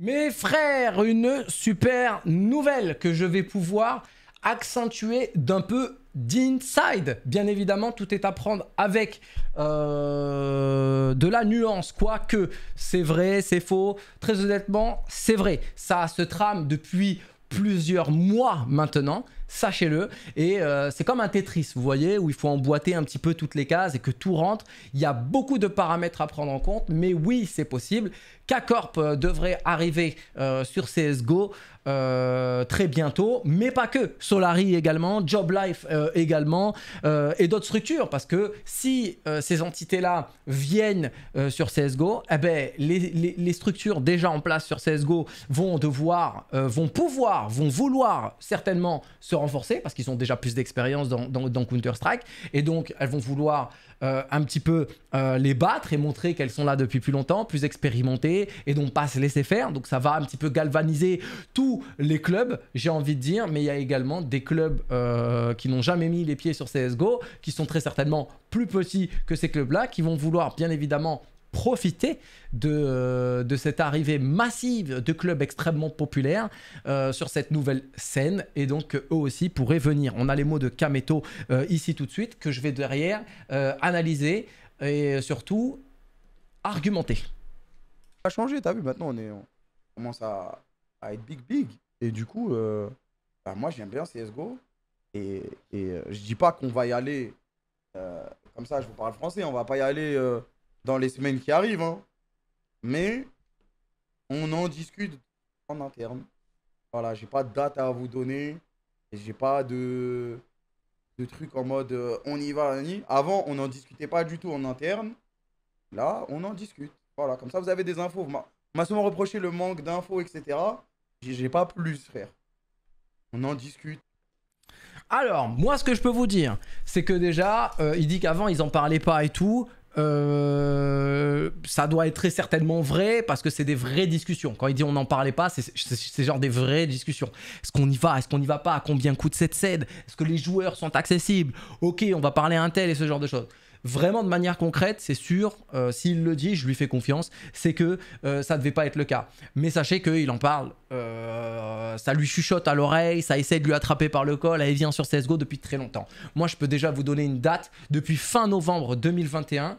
Mes frères, une super nouvelle que je vais pouvoir accentuer d'un peu d'inside. Bien évidemment, tout est à prendre avec euh, de la nuance, quoique c'est vrai, c'est faux. Très honnêtement, c'est vrai. Ça se trame depuis plusieurs mois maintenant sachez-le. Et euh, c'est comme un Tetris, vous voyez, où il faut emboîter un petit peu toutes les cases et que tout rentre. Il y a beaucoup de paramètres à prendre en compte, mais oui, c'est possible. K-Corp euh, devrait arriver euh, sur CSGO très bientôt, mais pas que. Solari également, JobLife également, et d'autres structures, parce que si ces entités-là viennent sur CSGO, eh ben, les, structures déjà en place sur CSGO vont devoir, vont pouvoir, vont vouloir certainement se renforcer parce qu'ils ont déjà plus d'expérience dans, Counter-Strike. Et donc, elles vont vouloir euh, un petit peu euh, les battre et montrer qu'elles sont là depuis plus longtemps, plus expérimentées et donc pas se laisser faire. Donc, ça va un petit peu galvaniser tous les clubs, j'ai envie de dire. Mais il y a également des clubs euh, qui n'ont jamais mis les pieds sur CSGO, qui sont très certainement plus petits que ces clubs-là, qui vont vouloir bien évidemment profiter euh, de, cette arrivée massive de clubs extrêmement populaires euh, sur cette nouvelle scène et donc eux aussi pourraient venir. On a les mots de Kameto euh, ici tout de suite que je vais derrière analyser et surtout argumenter. Ça a changé, t'as vu, maintenant on, est, on commence à, être big big et du coup, bah, moi j'aime bien CSGO et, et je dis pas qu'on va y aller comme ça, je vous parle français, on va pas y aller dans les semaines qui arrivent. Hein. Mais on en discute en interne. Voilà, j'ai pas de date à vous donner. Et j'ai pas de, de truc en mode euh, on y va, on Avant, on n'en discutait pas du tout en interne. Là, on en discute. Voilà, comme ça, vous avez des infos. On m'a souvent reproché le manque d'infos, etc. J'ai pas plus, frère. On en discute. Alors, moi, ce que je peux vous dire, c'est que déjà, euh, il dit qu'avant, ils en parlaient pas et tout. Euh, ça doit être très certainement vrai parce que c'est des vraies discussions. Quand il dit on n'en parlait pas, c'est genre des vraies discussions. Est-ce qu'on y va Est-ce qu'on n'y va pas à Combien coûte cette scène Est-ce que les joueurs sont accessibles Ok, on va parler à un tel et ce genre de choses vraiment de manière concrète, c'est sûr, euh, s'il le dit, je lui fais confiance, c'est que euh, ça ne devait pas être le cas. Mais sachez qu'il en parle, euh, ça lui chuchote à l'oreille, ça essaie de lui attraper par le col, elle vient sur CSGO depuis très longtemps. Moi, je peux déjà vous donner une date, depuis fin novembre 2021,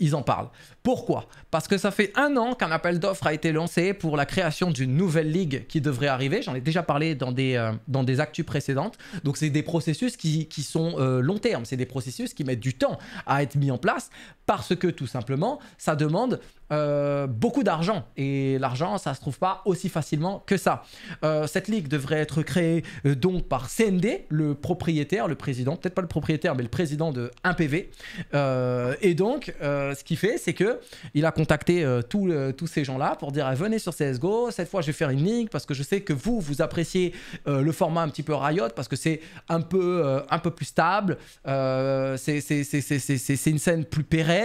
ils en parlent. Pourquoi Parce que ça fait un an qu'un appel d'offres a été lancé pour la création d'une nouvelle ligue qui devrait arriver. J'en ai déjà parlé dans des, euh, dans des actus précédentes. Donc c'est des processus qui, sont euh, long terme, c'est des processus qui mettent du temps à être mis en place parce que tout simplement, ça demande euh, beaucoup d'argent et l'argent, ça se trouve pas aussi facilement que ça. Euh, cette ligue devrait être créée euh, donc par CND, le propriétaire, le président, peut-être pas le propriétaire, mais le président de 1PV. et donc, ce qu'il fait, c'est que il a contacté tous ces gens-là pour dire eh, venez sur CS:GO. Cette fois, je vais faire une ligue parce que je sais que vous vous appréciez le format un petit peu Riot parce que c'est un peu un peu plus stable, c'est une scène plus pérenne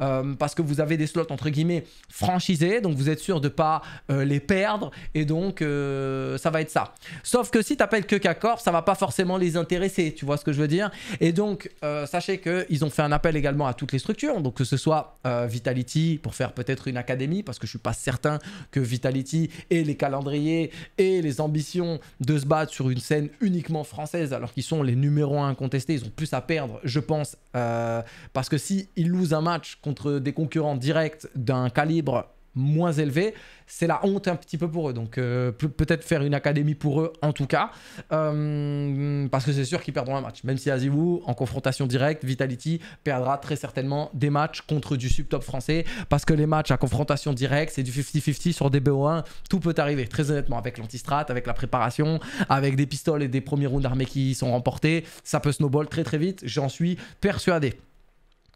euh, parce que vous avez des slots entre guillemets franchisés, donc vous êtes sûr de pas euh, les perdre, et donc euh, ça va être ça. Sauf que si appelles que k ça va pas forcément les intéresser, tu vois ce que je veux dire Et donc, sachez qu'ils ont fait un appel également à toutes les structures, donc que ce soit Vitality pour faire peut-être une académie, parce que je suis pas certain que Vitality ait les calendriers et les ambitions de se battre sur une scène uniquement française, alors qu'ils sont les numéros 1 contestés, ils ont plus à perdre, je pense, parce que si ils un match contre des concurrents directs d'un calibre moins élevé, c'est la honte un petit peu pour eux. Donc euh, peut-être faire une académie pour eux en tout cas, euh, parce que c'est sûr qu'ils perdront un match. Même si Azibou, en confrontation directe, Vitality perdra très certainement des matchs contre du subtop français, parce que les matchs à confrontation directe, c'est du 50-50 sur des BO1, tout peut arriver, très honnêtement, avec l'antistrat, avec la préparation, avec des pistoles et des premiers rounds d'armée qui sont remportés, ça peut snowball très très vite, j'en suis persuadé.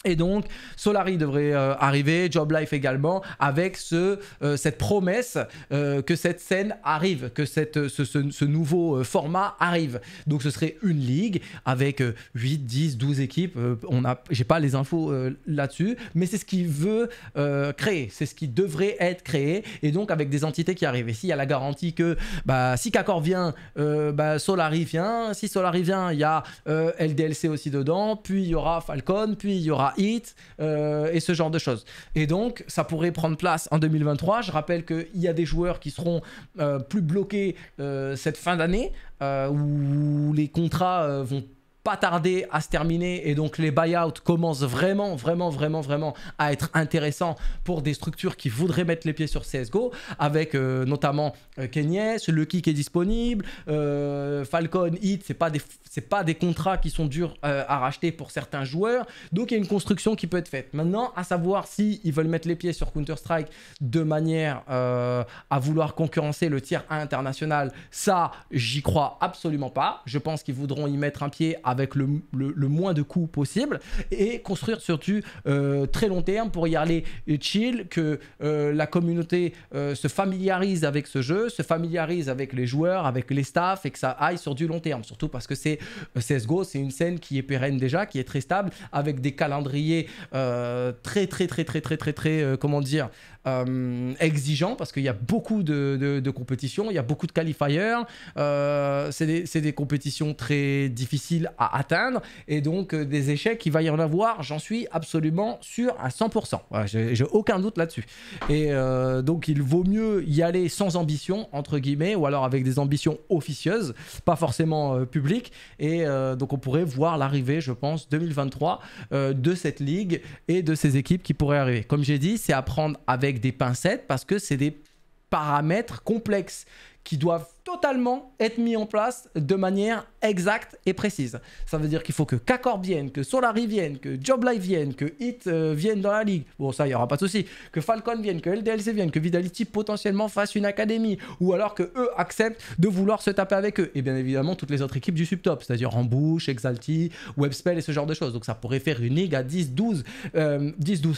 Et donc, Solari devrait euh, arriver, Job Life également, avec ce, euh, cette promesse euh, que cette scène arrive, que cette, ce, ce, nouveau format arrive. Donc, ce serait une ligue avec 8, 10, 12 équipes. on a, j'ai pas les infos là-dessus, mais c'est ce qu'il veut créer, c'est ce qui devrait être créé, et donc avec des entités qui arrivent. Et s'il y a la garantie que bah, si Kakor vient, bah, Solari vient, si Solari vient, il y a LDLC aussi dedans, puis il y aura Falcon, puis il y aura Hit euh, et ce genre de choses. Et donc, ça pourrait prendre place en 2023. Je rappelle qu'il y a des joueurs qui seront euh, plus bloqués euh, cette fin d'année où les contrats vont pas tarder à se terminer et donc les buyouts commencent vraiment, vraiment, vraiment, vraiment à être intéressants pour des structures qui voudraient mettre les pieds sur CSGO avec euh, notamment euh, Kenyes, le qui est disponible, euh, Falcon, Hit, c'est pas des c'est pas des contrats qui sont durs euh, à racheter pour certains joueurs. Donc il y a une construction qui peut être faite. Maintenant, à savoir si veulent mettre les pieds sur Counter-Strike de manière à vouloir concurrencer le tiers international, ça j'y crois absolument pas. Je pense qu'ils voudront y mettre un pied à avec le, moins de coûts possible et construire surtout euh, très long terme pour y aller chill, que euh, la communauté euh, se familiarise avec ce jeu, se familiarise avec les joueurs, avec les staffs et que ça aille sur du long terme. Surtout parce que c'est euh, CSGO, c'est une scène qui est pérenne déjà, qui est très stable, avec des calendriers très très très très très très très, comment dire, euh, exigeant parce qu'il y a beaucoup de, compétitions, il y a beaucoup de qualifiers, euh, c'est des, compétitions très difficiles à atteindre et donc euh, des échecs, il va y en avoir, j'en suis absolument sûr à 100%. J'ai aucun doute là-dessus. Et donc il vaut mieux y aller sans ambition, entre guillemets, ou alors avec des ambitions officieuses, pas forcément publiques. Et donc on pourrait voir l'arrivée, je pense, 2023 de cette ligue et de ces équipes qui pourraient arriver. Comme j'ai dit, c'est à prendre avec des pincettes parce que c'est des paramètres complexes qui doivent totalement être mis en place de manière exacte et précise. Ça veut dire qu'il faut que Kakor vienne, que Solari vienne, que live vienne, que Hit euh, vienne dans la ligue. Bon, ça, il n'y aura pas de souci. Que Falcon vienne, que LDLC vienne, que Vidality potentiellement fasse une académie. Ou alors que eux acceptent de vouloir se taper avec eux. Et bien évidemment, toutes les autres équipes du subtop, c'est-à-dire Rambouche, Exalti, Webspell et ce genre de choses. Donc ça pourrait faire une ligue à 10-12 euh,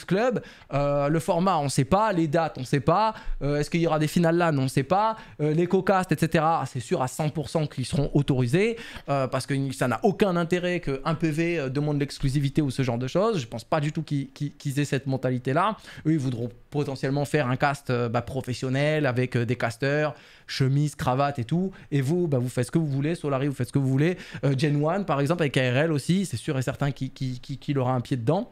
clubs. Euh, le format, on ne sait pas. Les dates, on ne sait pas. Est-ce qu'il y aura des finales là on ne sait pas. les cast etc., ah, c'est sûr à 100% qu'ils seront autorisés, euh, parce que ça n'a aucun intérêt que un PV euh, demande l'exclusivité ou ce genre de choses. Je pense pas du tout qu'ils aient cette mentalité-là. Eux, ils voudront potentiellement faire un cast euh, bah, professionnel avec des casteurs, chemise, cravate et tout. Et vous, bah, vous faites ce que vous voulez. Solari, vous faites ce que vous voulez. Gen One par exemple, avec ARL aussi, c'est sûr et certain qu'il qui, qui, qui aura un pied dedans.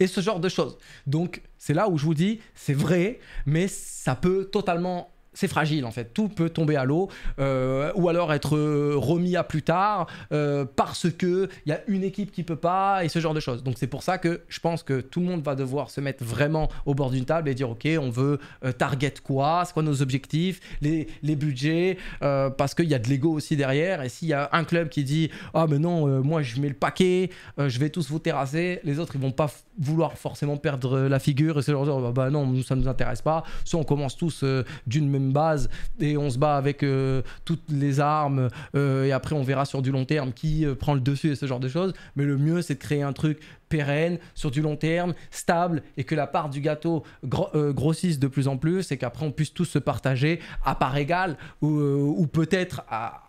Et ce genre de choses. Donc, c'est là où je vous dis, c'est vrai, mais ça peut totalement c'est fragile en fait. Tout peut tomber à l'eau euh, ou alors être euh, remis à plus tard euh, parce que il y a une équipe qui peut pas et ce genre de choses. Donc c'est pour ça que je pense que tout le monde va devoir se mettre vraiment au bord d'une table et dire ok on veut target quoi, c'est quoi nos objectifs, les, les budgets parce qu'il y a de l'ego aussi derrière et s'il y a un club qui dit ah mais non moi je mets le paquet, je vais tous vous terrasser, les autres ils vont pas vouloir forcément perdre la figure et ce genre bah, bah, non ça nous intéresse pas. Soit on commence tous d'une même base et on se bat avec euh, toutes les armes euh, et après on verra sur du long terme qui euh, prend le dessus et ce genre de choses. Mais le mieux c'est de créer un truc pérenne, sur du long terme, stable, et que la part du gâteau euh, grossisse de plus en plus, et qu'après on puisse tous se partager à part égale, ou, euh, peut-être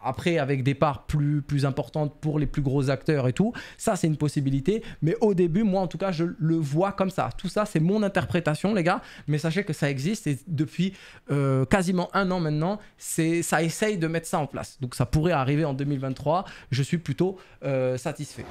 après avec des parts plus, plus importantes pour les plus gros acteurs et tout. Ça, c'est une possibilité, mais au début, moi en tout cas, je le vois comme ça. Tout ça, c'est mon interprétation, les gars, mais sachez que ça existe, et depuis euh, quasiment un an maintenant, ça essaye de mettre ça en place. Donc ça pourrait arriver en 2023, je suis plutôt satisfait.